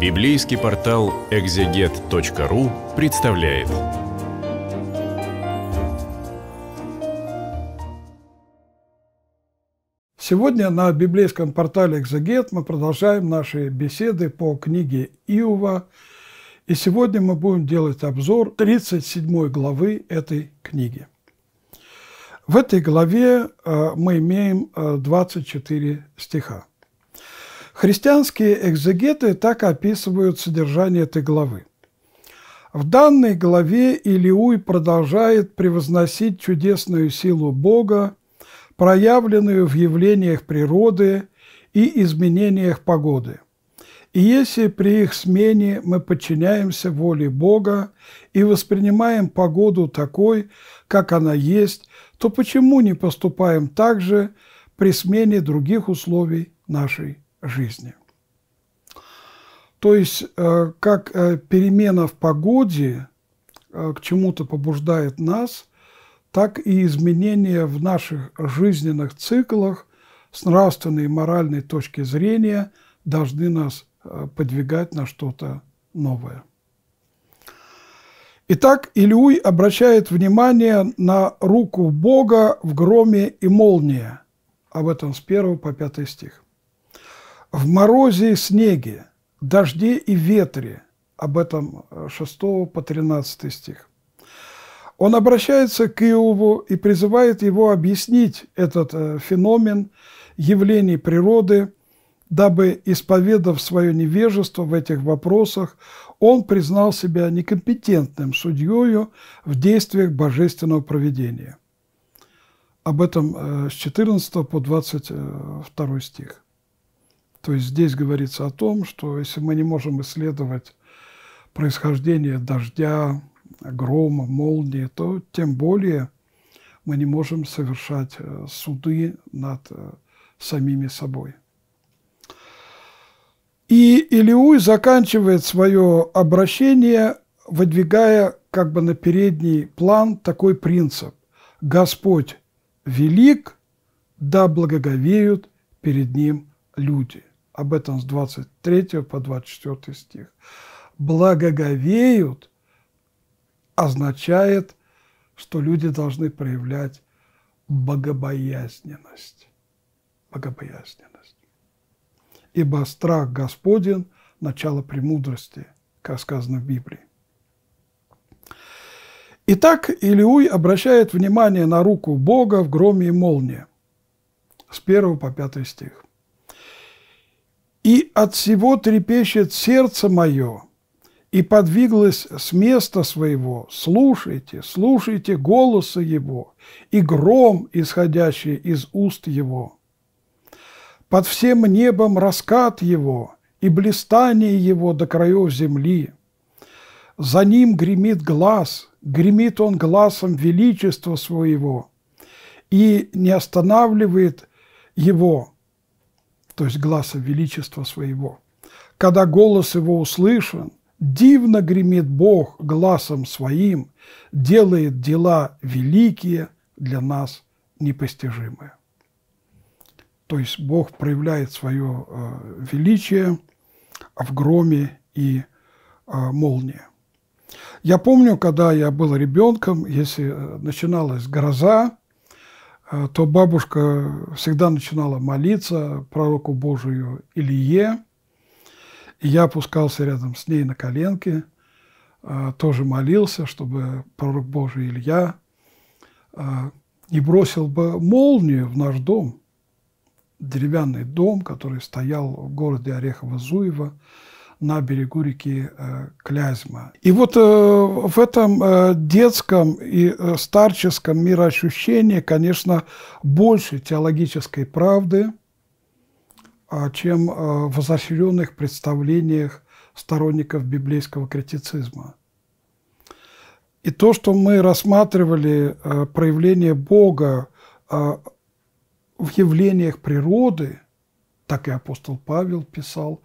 Библейский портал экзегет.ру представляет. Сегодня на библейском портале «Экзегет» мы продолжаем наши беседы по книге Иова. И сегодня мы будем делать обзор 37 главы этой книги. В этой главе э, мы имеем 24 э, стиха. Христианские экзегеты так описывают содержание этой главы. В данной главе Илиуй продолжает превозносить чудесную силу Бога, проявленную в явлениях природы и изменениях погоды. И если при их смене мы подчиняемся воле Бога и воспринимаем погоду такой, как она есть, то почему не поступаем так же при смене других условий нашей жизни. То есть, э, как э, перемена в погоде э, к чему-то побуждает нас, так и изменения в наших жизненных циклах с нравственной и моральной точки зрения должны нас подвигать на что-то новое. Итак, Илюй обращает внимание на руку Бога в громе и молнии. Об этом с 1 по 5 стих. В морозе и снеге, дожде и ветре, об этом 6 э, по 13 стих. Он обращается к Иову и призывает его объяснить этот э, феномен явлений природы, дабы, исповедав свое невежество в этих вопросах, он признал себя некомпетентным судьей в действиях божественного проведения. Об этом э, с 14 по 22 стих. То есть здесь говорится о том, что если мы не можем исследовать происхождение дождя, грома, молнии, то тем более мы не можем совершать э, суды над э, самими собой. И Илиуй заканчивает свое обращение, выдвигая как бы на передний план такой принцип. «Господь велик, да благоговеют перед Ним люди» об этом с 23 по 24 стих. Благоговеют означает, что люди должны проявлять богобоязненность. Богобоязненность. Ибо страх Господен – начало премудрости, как сказано в Библии. Итак, Илиуй обращает внимание на руку Бога в громе и молнии с 1 по 5 стих. И от всего трепещет сердце мое, и подвиглось с места своего. Слушайте, слушайте голоса его, и гром, исходящий из уст его. Под всем небом раскат его, и блистание его до краев земли. За ним гремит глаз, гремит он глазом величества своего, и не останавливает его то есть гласа величества своего. Когда голос его услышан, дивно гремит Бог глазом своим, делает дела великие для нас непостижимые. То есть Бог проявляет свое э, величие в громе и э, молнии. Я помню, когда я был ребенком, если э, начиналась гроза, а то бабушка всегда начинала молиться пророку Божию Илье, и я опускался рядом с ней на коленки, а, тоже молился, чтобы пророк Божий Илья а, не бросил бы молнию в наш дом, деревянный дом, который стоял в городе Орехово-Зуево, на берегу реки э, Клязьма. И вот э, в этом э, детском и старческом мироощущении, конечно, больше теологической правды, а, чем в изощренных представлениях сторонников библейского критицизма. И то, что мы рассматривали проявление Бога в явлениях природы, так и апостол Павел писал,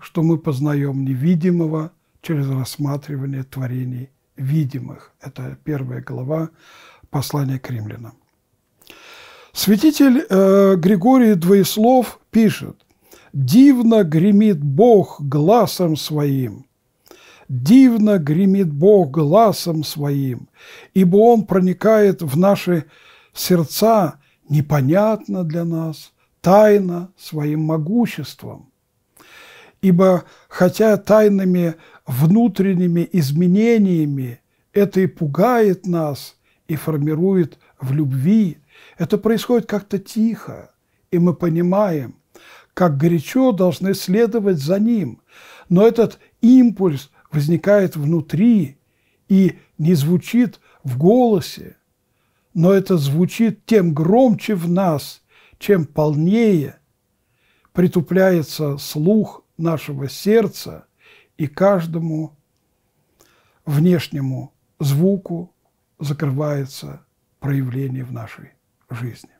что мы познаем невидимого через рассматривание творений видимых. Это первая глава послания к римлянам. Святитель э, Григорий Двоеслов пишет, «Дивно гремит Бог глазом своим, дивно гремит Бог глазом своим, ибо Он проникает в наши сердца непонятно для нас, тайно своим могуществом ибо хотя тайными внутренними изменениями это и пугает нас, и формирует в любви, это происходит как-то тихо, и мы понимаем, как горячо должны следовать за ним. Но этот импульс возникает внутри и не звучит в голосе, но это звучит тем громче в нас, чем полнее притупляется слух нашего сердца и каждому внешнему звуку закрывается проявление в нашей жизни.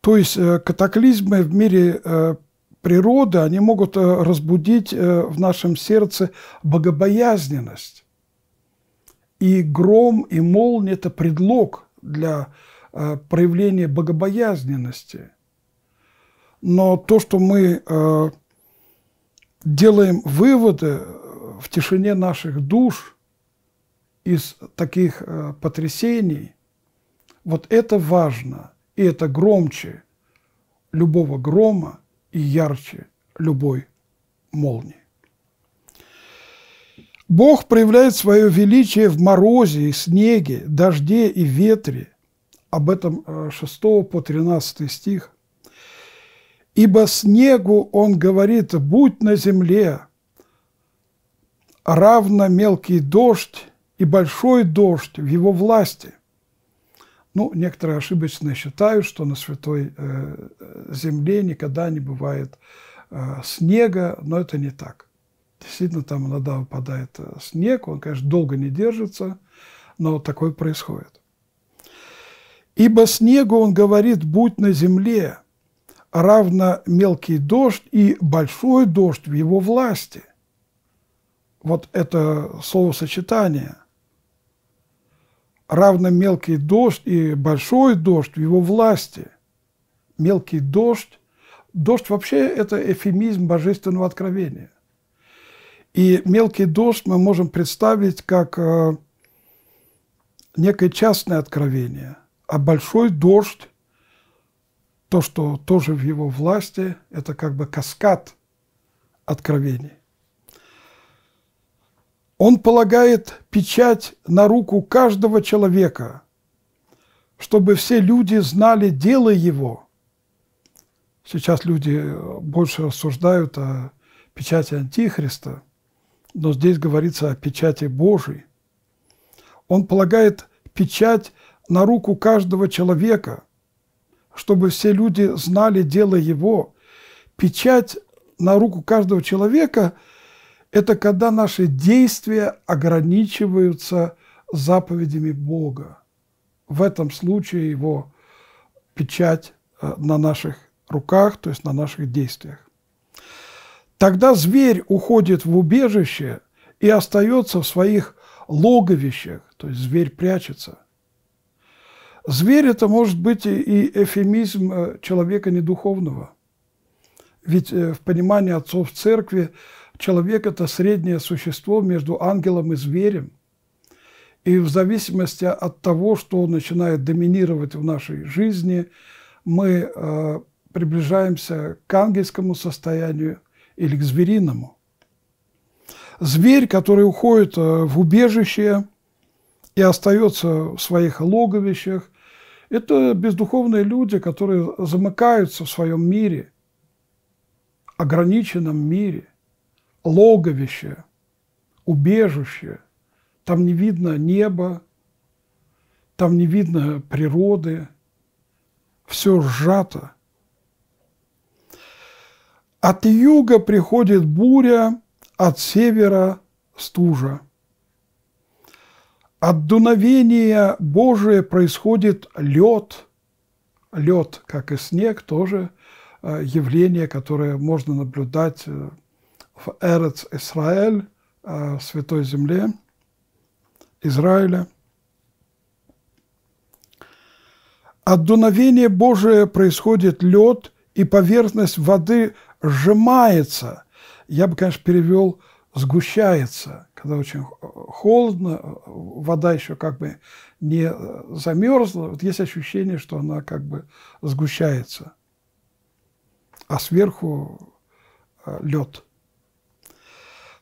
То есть э, катаклизмы в мире э, природы, они могут э, разбудить в нашем сердце богобоязненность. И гром, и молния – это предлог для проявления богобоязненности. Но то, что мы делаем выводы э, в тишине наших душ из таких э, потрясений, вот это важно, и это громче любого грома и ярче любой молнии. Бог проявляет свое величие в морозе и снеге, дожде и ветре. Об этом 6 э, по 13 стих ибо снегу он говорит «будь на земле», равно мелкий дождь и большой дождь в его власти. Ну, некоторые ошибочно считают, что на святой э, земле никогда не бывает э, снега, но это не так. Действительно, там иногда выпадает э, снег, он, конечно, долго не держится, но вот такое происходит. «Ибо снегу, он говорит, будь на земле, равно мелкий дождь и большой дождь в его власти. Вот это словосочетание. Равно мелкий дождь и большой дождь в его власти. Мелкий дождь. Дождь вообще это эфемизм божественного откровения. И мелкий дождь мы можем представить как э, некое частное откровение, а большой дождь то, что тоже в его власти, это как бы каскад откровений. Он полагает печать на руку каждого человека, чтобы все люди знали дело его. Сейчас люди больше рассуждают о печати Антихриста, но здесь говорится о печати Божией. Он полагает печать на руку каждого человека – чтобы все люди знали дело его. Печать на руку каждого человека – это когда наши действия ограничиваются заповедями Бога. В этом случае его печать э, на наших руках, то есть на наших действиях. Тогда зверь уходит в убежище и остается в своих логовищах, то есть зверь прячется – Зверь – это может быть и эфемизм э, человека недуховного. Ведь э, в понимании отцов церкви человек – это среднее существо между ангелом и зверем. И в зависимости от того, что он начинает доминировать в нашей жизни, мы э, приближаемся к ангельскому состоянию или к звериному. Зверь, который уходит в убежище – и остается в своих логовищах. Это бездуховные люди, которые замыкаются в своем мире, ограниченном мире. Логовище, убежище. Там не видно неба, там не видно природы. Все сжато. От юга приходит буря, от севера – стужа. От дуновения Божия происходит лед. Лед, как и снег, тоже э, явление, которое можно наблюдать э, в Эрец Исраэль, э, Святой Земле Израиля. От дуновения Божия происходит лед, и поверхность воды сжимается. Я бы, конечно, перевел «сгущается» когда очень холодно, вода еще как бы не замерзла, вот есть ощущение, что она как бы сгущается, а сверху э, лед.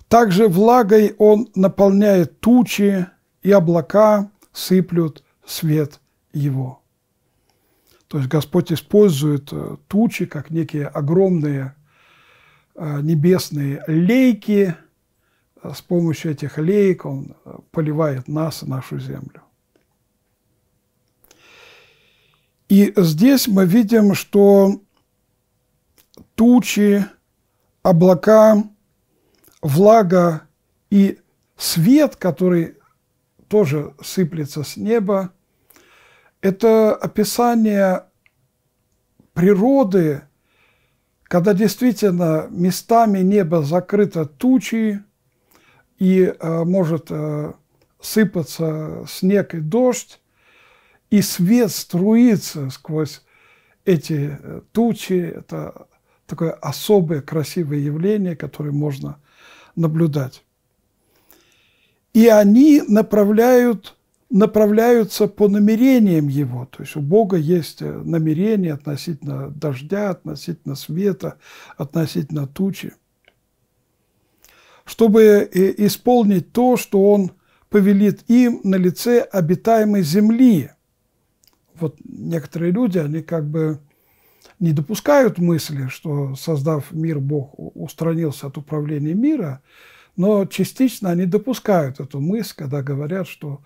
Также влагой он наполняет тучи, и облака сыплют свет его. То есть Господь использует э, тучи как некие огромные э, небесные лейки – Э, с помощью этих леек он э, поливает нас и нашу землю. И здесь мы видим, что тучи, облака, влага и свет, который тоже сыплется с неба, это описание природы, когда действительно местами небо закрыто тучей, и э, может э, сыпаться снег и дождь, и свет струится сквозь эти э, тучи. Это такое особое красивое явление, которое можно наблюдать. И они направляют, направляются по намерениям его. То есть у Бога есть э, намерения относительно дождя, относительно света, относительно тучи чтобы э, исполнить то, что Он повелит им на лице обитаемой земли. Вот некоторые люди, они как бы не допускают мысли, что, создав мир, Бог устранился от управления мира, но частично они допускают эту мысль, когда говорят, что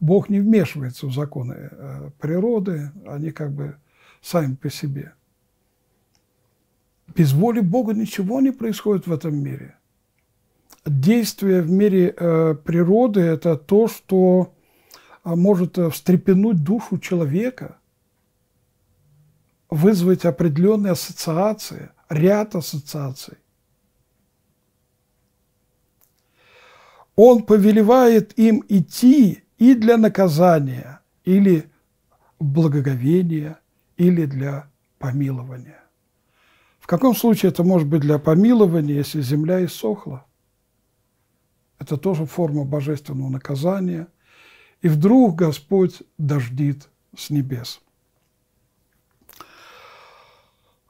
Бог не вмешивается в законы э, природы, они как бы сами по себе. Без воли Бога ничего не происходит в этом мире действие в мире э, природы – это то, что а, может э, встрепенуть душу человека, вызвать определенные ассоциации, ряд ассоциаций. Он повелевает им идти и для наказания, или благоговения, или для помилования. В каком случае это может быть для помилования, если земля иссохла? Это тоже форма божественного наказания. И вдруг Господь дождит с небес.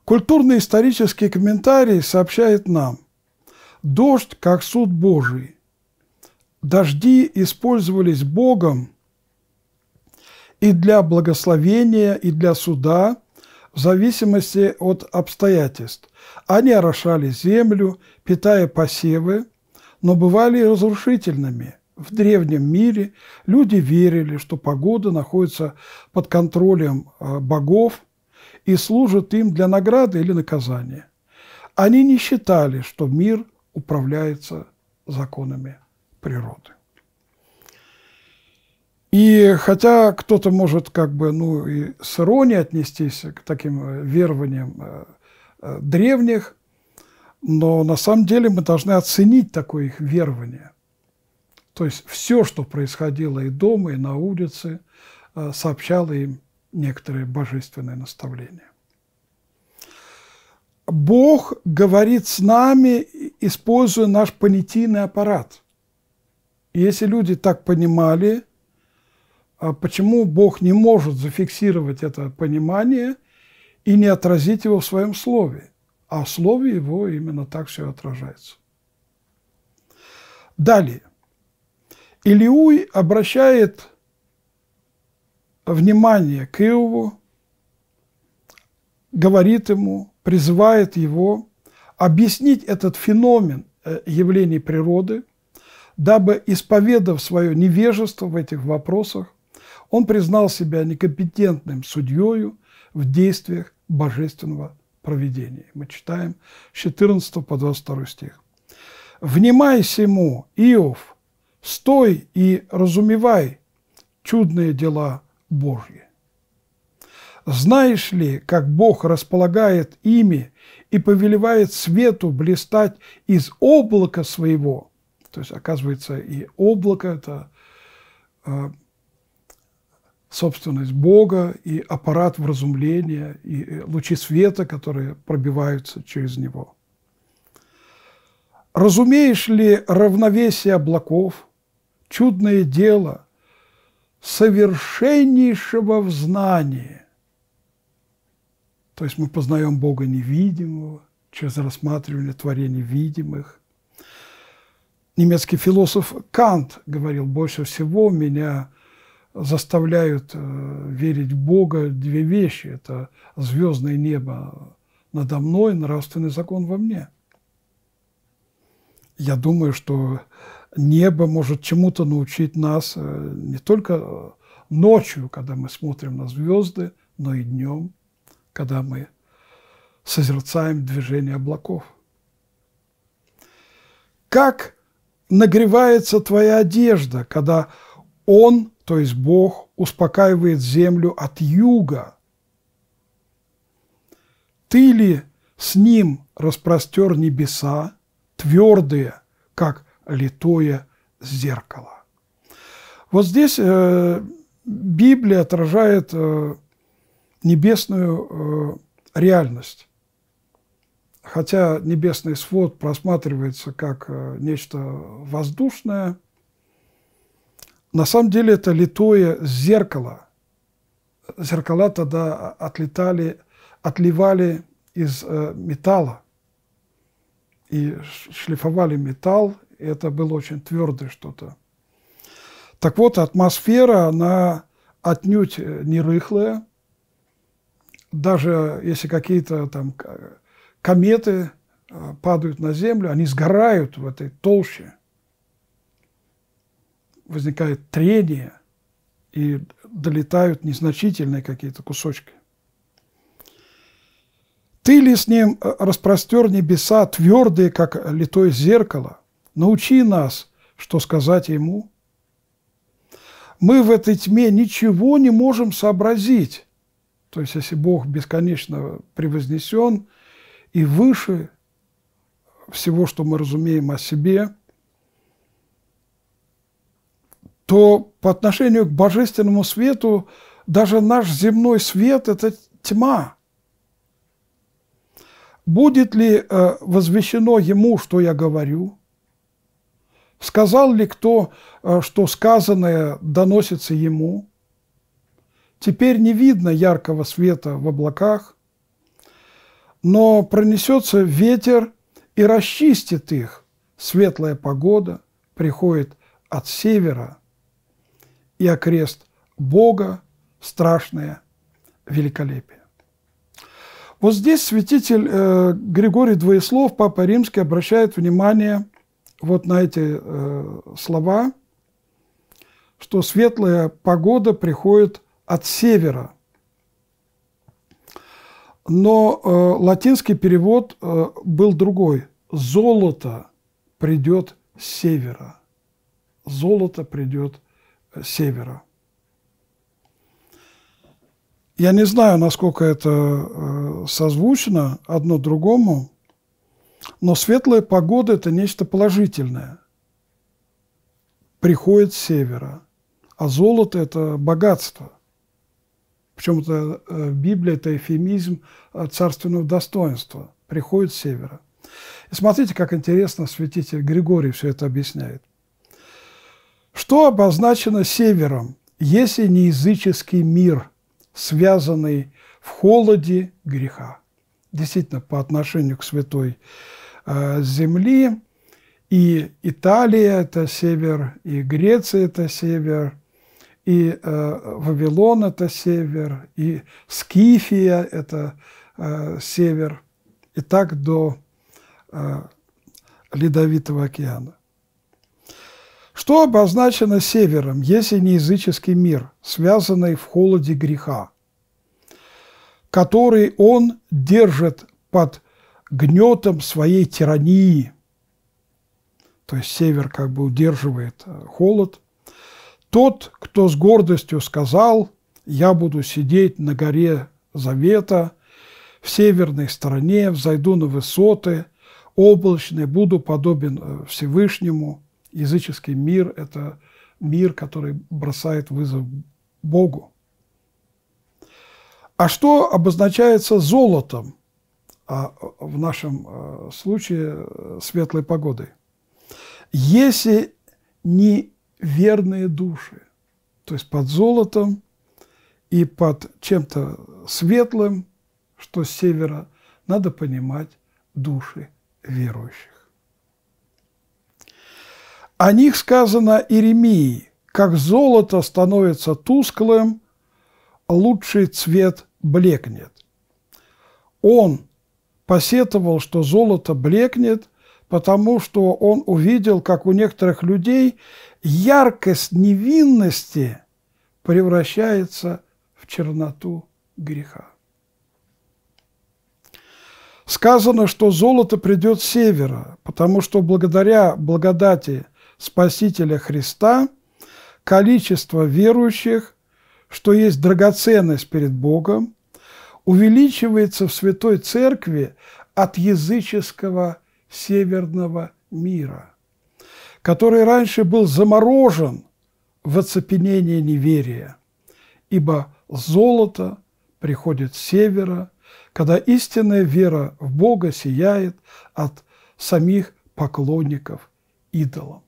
Культурно-исторический комментарий сообщает нам, дождь как суд Божий. Дожди использовались Богом и для благословения, и для суда, в зависимости от обстоятельств. Они орошали землю, питая посевы – но бывали и разрушительными. В древнем мире люди верили, что погода находится под контролем э, богов и служит им для награды или наказания. Они не считали, что мир управляется законами природы. И хотя кто-то может как бы ну, и с иронией отнестись к таким э, верованиям э, древних, но на самом деле мы должны оценить такое их верование. То есть все, что происходило и дома, и на улице, э, сообщало им некоторые божественные наставления. Бог говорит с нами, используя наш понятийный аппарат. если люди так понимали, а почему Бог не может зафиксировать это понимание и не отразить его в своем слове – а слове его именно так все отражается. Далее. Илиуй обращает внимание к Иову, говорит ему, призывает его объяснить этот феномен э, явлений природы, дабы, исповедав свое невежество в этих вопросах, он признал себя некомпетентным судьею в действиях божественного провидении. Мы читаем с 14 по 22 стих. «Внимай сему, Иов, стой и разумевай чудные дела Божьи. Знаешь ли, как Бог располагает ими и повелевает свету блистать из облака своего?» То есть, оказывается, и облако – это э, собственность Бога и аппарат вразумления, и э, лучи света, которые пробиваются через него. Разумеешь ли равновесие облаков, чудное дело совершеннейшего в знании? То есть мы познаем Бога невидимого через рассматривание творений видимых. Немецкий философ Кант говорил, больше всего меня заставляют э, верить в Бога две вещи. Это звездное небо надо мной, нравственный закон во мне. Я думаю, что небо может чему-то научить нас э, не только э, ночью, когда мы смотрим на звезды, но и днем, когда мы созерцаем движение облаков. Как нагревается твоя одежда, когда он то есть Бог успокаивает землю от юга. Ты ли с ним распростер небеса, твердые, как литое зеркало? Вот здесь э, Библия отражает э, небесную э, реальность. Хотя небесный свод просматривается как э, нечто воздушное – на самом деле это литое зеркало. Зеркала тогда отлетали, отливали из э, металла и шлифовали металл. И это было очень твердое что-то. Так вот, атмосфера, она отнюдь э, не рыхлая. Даже если какие-то там кометы э, падают на Землю, они сгорают в этой толще – возникает трение и долетают незначительные какие-то кусочки. Ты ли с ним э, распростер небеса, твердые, как литое зеркало? Научи нас, что сказать ему. Мы в этой тьме ничего не можем сообразить. То есть, если Бог бесконечно превознесен и выше всего, что мы разумеем о себе – то по отношению к божественному свету даже наш земной свет – это тьма. Будет ли э, возвещено ему, что я говорю? Сказал ли кто, э, что сказанное доносится ему? Теперь не видно яркого света в облаках, но пронесется ветер и расчистит их. Светлая погода приходит от севера – и окрест Бога страшное великолепие. Вот здесь святитель э, Григорий Двоеслов, Папа Римский, обращает внимание вот на эти э, слова, что светлая погода приходит от севера. Но э, латинский перевод э, был другой. Золото придет с севера. Золото придет севера. Я не знаю, насколько это э, созвучно одно другому, но светлая погода – это нечто положительное. Приходит с севера, а золото – это богатство. Причем это, э, Библия – это эфемизм э, царственного достоинства. Приходит с севера. И смотрите, как интересно святитель Григорий все это объясняет. Что обозначено севером, если не языческий мир, связанный в холоде греха? Действительно, по отношению к святой э, земли и Италия – это север, и Греция – это север, и э, Вавилон – это север, и Скифия – это э, север, и так до э, Ледовитого океана. Что обозначено севером, если не языческий мир, связанный в холоде греха, который он держит под гнетом своей тирании, то есть север как бы удерживает э, холод, тот, кто с гордостью сказал, я буду сидеть на горе Завета, в северной стороне, взойду на высоты, облачный, буду подобен э, Всевышнему – Языческий мир – это мир, который бросает вызов Богу. А что обозначается золотом, а в нашем э, случае э, светлой погодой? Если не верные души, то есть под золотом и под чем-то светлым, что с севера, надо понимать души верующих. О них сказано Иеремии, как золото становится тусклым, лучший цвет блекнет. Он посетовал, что золото блекнет, потому что он увидел, как у некоторых людей яркость невинности превращается в черноту греха. Сказано, что золото придет с севера, потому что благодаря благодати Спасителя Христа, количество верующих, что есть драгоценность перед Богом, увеличивается в Святой Церкви от языческого северного мира, который раньше был заморожен в оцепенении неверия, ибо золото приходит с севера, когда истинная вера в Бога сияет от самих поклонников идолам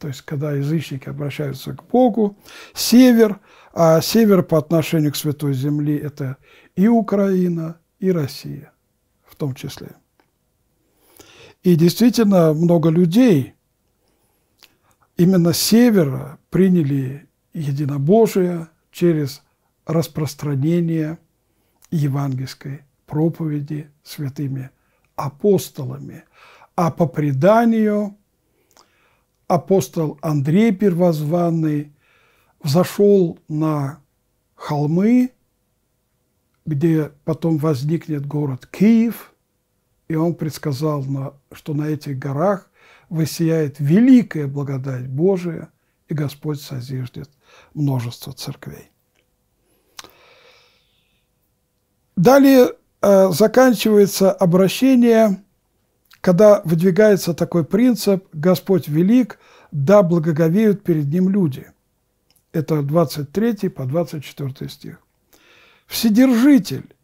то есть когда язычники обращаются к Богу, север, а север по отношению к Святой Земле – это и Украина, и Россия в том числе. И действительно много людей именно с севера приняли единобожие через распространение евангельской проповеди святыми апостолами. А по преданию – апостол Андрей Первозванный взошел на холмы, где потом возникнет город Киев, и он предсказал, что на этих горах высияет великая благодать Божия, и Господь созиждет множество церквей. Далее э, заканчивается обращение когда выдвигается такой принцип «Господь велик, да благоговеют перед Ним люди». Это 23 по 24 стих. Вседержитель.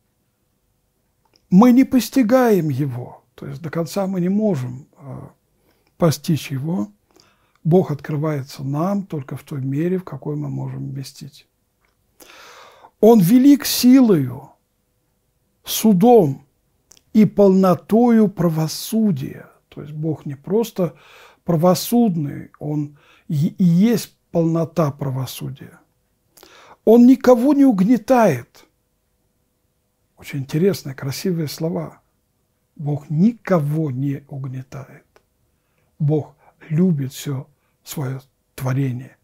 Мы не постигаем Его, то есть до конца мы не можем а, постичь Его. Бог открывается нам только в той мере, в какой мы можем вместить. Он велик силою, судом – и полнотою правосудия. То есть Бог не просто правосудный, Он и есть полнота правосудия. Он никого не угнетает. Очень интересные, красивые слова. Бог никого не угнетает. Бог любит все свое творение.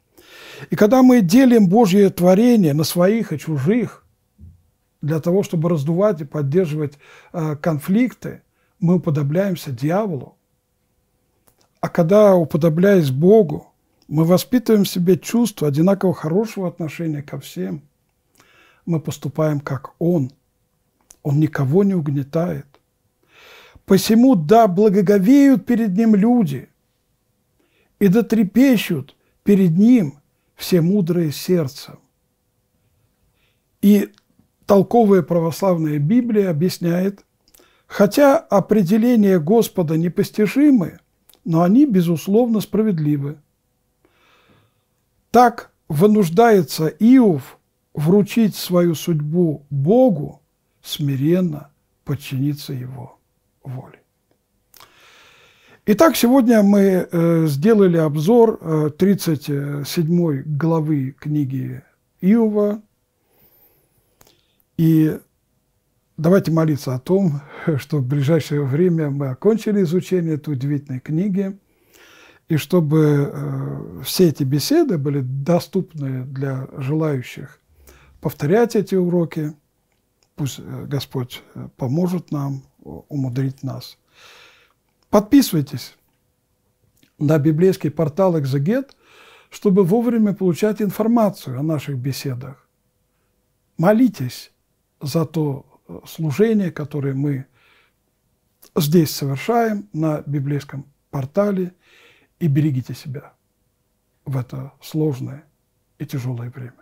И когда мы делим Божье творение на своих и чужих, для того, чтобы раздувать и поддерживать э, конфликты, мы уподобляемся дьяволу. А когда, уподобляясь Богу, мы воспитываем в себе чувство одинаково хорошего отношения ко всем, мы поступаем как Он. Он никого не угнетает. Посему, да, благоговеют перед Ним люди, и да трепещут перед Ним все мудрые сердцем. И толковая православная Библия объясняет, хотя определения Господа непостижимы, но они, безусловно, справедливы. Так вынуждается Иов вручить свою судьбу Богу, смиренно подчиниться Его воле. Итак, сегодня мы э, сделали обзор 37 э, главы книги Иова, и давайте молиться о том, чтобы в ближайшее время мы окончили изучение этой удивительной книги, и чтобы э, все эти беседы были доступны для желающих повторять эти уроки. Пусть э, Господь э, поможет нам, умудрить нас. Подписывайтесь на библейский портал «Экзегет», чтобы вовремя получать информацию о наших беседах. Молитесь, за то э, служение, которое мы здесь совершаем, на библейском портале, и берегите себя в это сложное и тяжелое время.